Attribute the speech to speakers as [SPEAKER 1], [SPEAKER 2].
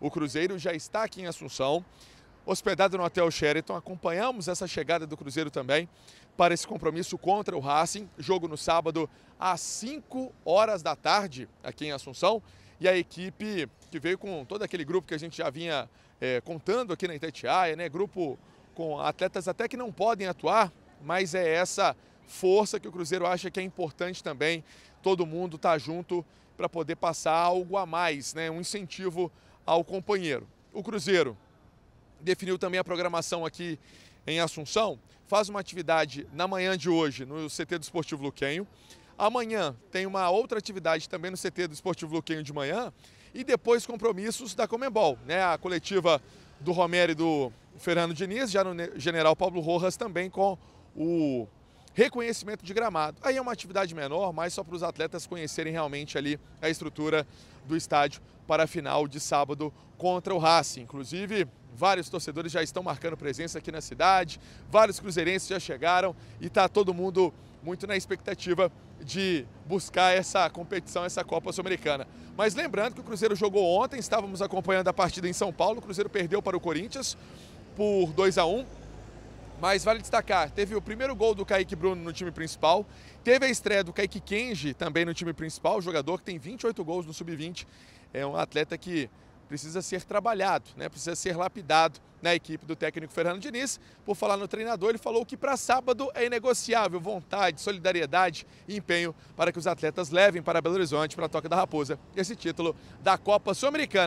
[SPEAKER 1] O Cruzeiro já está aqui em Assunção, hospedado no Hotel Sheraton. Acompanhamos essa chegada do Cruzeiro também para esse compromisso contra o Racing. Jogo no sábado às 5 horas da tarde aqui em Assunção. E a equipe que veio com todo aquele grupo que a gente já vinha é, contando aqui na Itatiaia, né? Grupo com atletas até que não podem atuar, mas é essa força que o Cruzeiro acha que é importante também. Todo mundo tá junto para poder passar algo a mais, né? Um incentivo ao companheiro. O Cruzeiro definiu também a programação aqui em Assunção, faz uma atividade na manhã de hoje no CT do Esportivo Luquenho. Amanhã tem uma outra atividade também no CT do Esportivo Luquenho de manhã e depois compromissos da Comembol, né? A coletiva do Romero e do Fernando Diniz, já no General Pablo Rojas também com o reconhecimento de gramado. Aí é uma atividade menor, mas só para os atletas conhecerem realmente ali a estrutura do estádio para a final de sábado contra o Racing. Inclusive, vários torcedores já estão marcando presença aqui na cidade, vários cruzeirenses já chegaram e está todo mundo muito na expectativa de buscar essa competição, essa Copa Sul-Americana. Mas lembrando que o Cruzeiro jogou ontem, estávamos acompanhando a partida em São Paulo, o Cruzeiro perdeu para o Corinthians por 2 a 1 mas vale destacar, teve o primeiro gol do Kaique Bruno no time principal, teve a estreia do Kaique Kenji também no time principal, jogador que tem 28 gols no sub-20, é um atleta que precisa ser trabalhado, né? precisa ser lapidado na equipe do técnico Fernando Diniz. Por falar no treinador, ele falou que para sábado é inegociável vontade, solidariedade e empenho para que os atletas levem para Belo Horizonte, para a Toca da Raposa, esse título da Copa Sul-Americana.